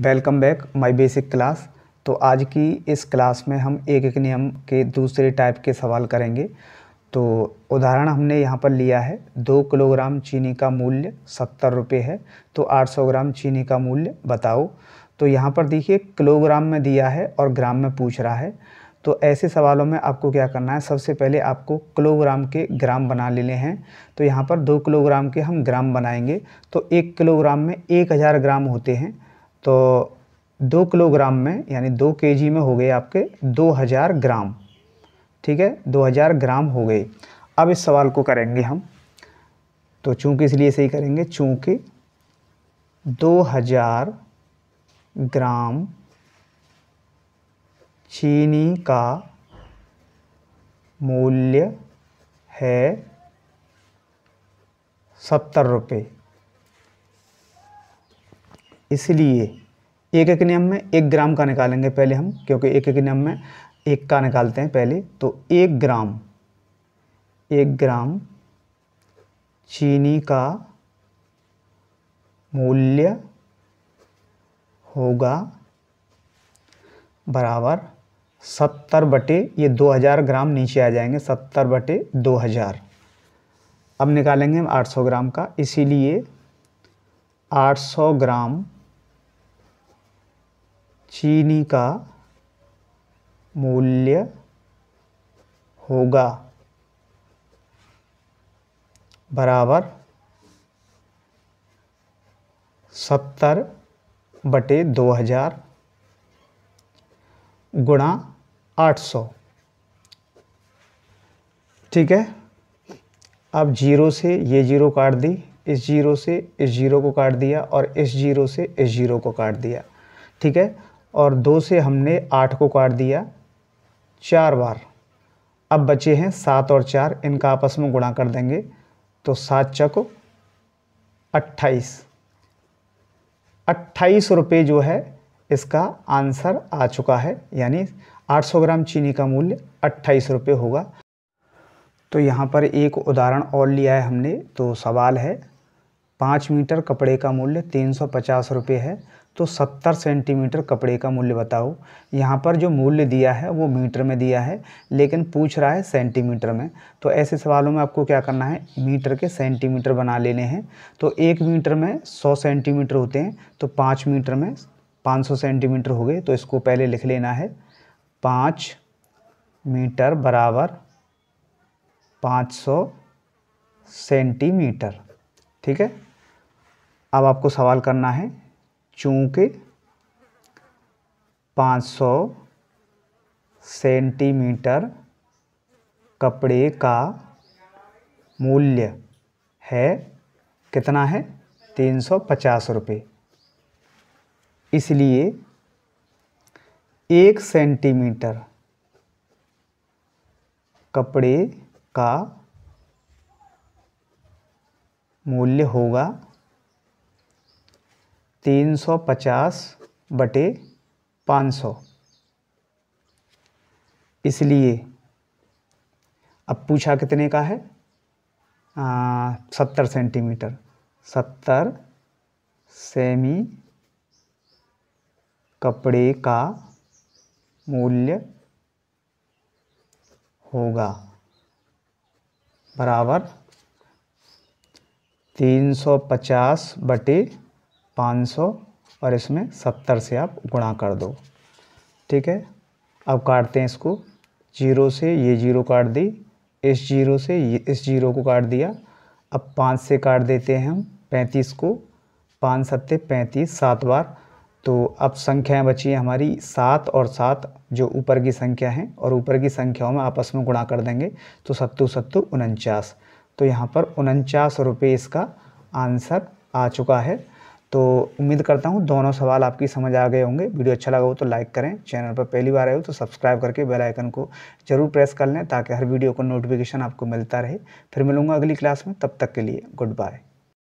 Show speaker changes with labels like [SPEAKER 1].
[SPEAKER 1] welcome back my basic class तो आज की इस क्लास में हम एक एक नियम के दूसरे टाइप के सवाल करेंगे तो उदाहरण हमने यहाँ पर लिया है दो किलोग्राम चीनी का मूल्य सत्तर रुपये है तो आठ सौ ग्राम चीनी का मूल्य बताओ तो यहाँ पर देखिए किलोग्राम में दिया है और ग्राम में पूछ रहा है तो ऐसे सवालों में आपको क्या करना है सबसे पहले आपको किलोग्राम के ग्राम बना लेने हैं तो यहाँ पर दो किलोग्राम के हम ग्राम बनाएंगे तो एक किलोग्राम में एक हज़ार ग्राम होते हैं तो दो किलोग्राम में यानी दो के में हो गए आपके दो हज़ार ग्राम ठीक है दो हज़ार ग्राम हो गए अब इस सवाल को करेंगे हम तो चूंकि इसलिए सही करेंगे चूंकि दो हज़ार ग्राम चीनी का मूल्य है सत्तर रुपये इसलिए एक एक नियम में एक ग्राम का निकालेंगे पहले हम क्योंकि एक एक नियम में एक का निकालते हैं पहले तो एक ग्राम एक ग्राम चीनी का मूल्य होगा बराबर सत्तर बटे ये दो हज़ार ग्राम नीचे आ जाएंगे सत्तर बटे दो हज़ार अब निकालेंगे हम आठ सौ ग्राम का इसीलिए आठ सौ ग्राम चीनी का मूल्य होगा बराबर सत्तर बटे दो हज़ार गुणा आठ सौ ठीक है अब जीरो से ये जीरो काट दी इस जीरो से इस जीरो को काट दिया और इस जीरो से इस जीरो को काट दिया ठीक है और दो से हमने आठ को काट दिया चार बार अब बचे हैं सात और चार इनका आपस में गुणा कर देंगे तो सात चको अट्ठाईस अट्ठाईस रुपये जो है इसका आंसर आ चुका है यानी 800 ग्राम चीनी का मूल्य अट्ठाईस रुपये होगा तो यहाँ पर एक उदाहरण और लिया है हमने तो सवाल है पाँच मीटर कपड़े का मूल्य तीन सौ पचास रुपये है तो 70 सेंटीमीटर कपड़े का मूल्य बताओ यहाँ पर जो मूल्य दिया है वो मीटर में दिया है लेकिन पूछ रहा है सेंटीमीटर में तो ऐसे सवालों में आपको क्या करना है मीटर के सेंटीमीटर बना लेने हैं तो एक मीटर में 100 सेंटीमीटर होते हैं तो पाँच मीटर में 500 सेंटीमीटर हो गए तो इसको पहले लिख लेना है पाँच मीटर बराबर 500 सेंटीमीटर ठीक है अब आपको सवाल करना है चूँकि 500 सेंटीमीटर कपड़े का मूल्य है कितना है तीन सौ पचास रुपये इसलिए एक सेंटीमीटर कपड़े का मूल्य होगा तीन सौ पचास बटे पाँच सौ इसलिए अब पूछा कितने का है सत्तर सेंटीमीटर सत्तर सेमी कपड़े का मूल्य होगा बराबर तीन सौ पचास बटे 500 और इसमें 70 से आप गुणा कर दो ठीक है अब काटते हैं इसको जीरो से ये जीरो काट दी इस जीरो से ये इस जीरो को काट दिया अब पाँच से काट देते हैं हम पैंतीस को पाँच सत्ते पैंतीस सात बार तो अब संख्याएं बची हैं हमारी सात और सात जो ऊपर की संख्या हैं और ऊपर की संख्याओं में आपस में गुणा कर देंगे तो सत्तू सत्तू उनचास तो यहाँ पर उनचास रुपये इसका आंसर आ चुका है तो उम्मीद करता हूँ दोनों सवाल आपकी समझ आ गए होंगे वीडियो अच्छा लगा हो तो लाइक करें चैनल पर पहली बार आए हो तो सब्सक्राइब करके बेल आइकन को जरूर प्रेस कर लें ताकि हर वीडियो का नोटिफिकेशन आपको मिलता रहे फिर मिलूँगा अगली क्लास में तब तक के लिए गुड बाय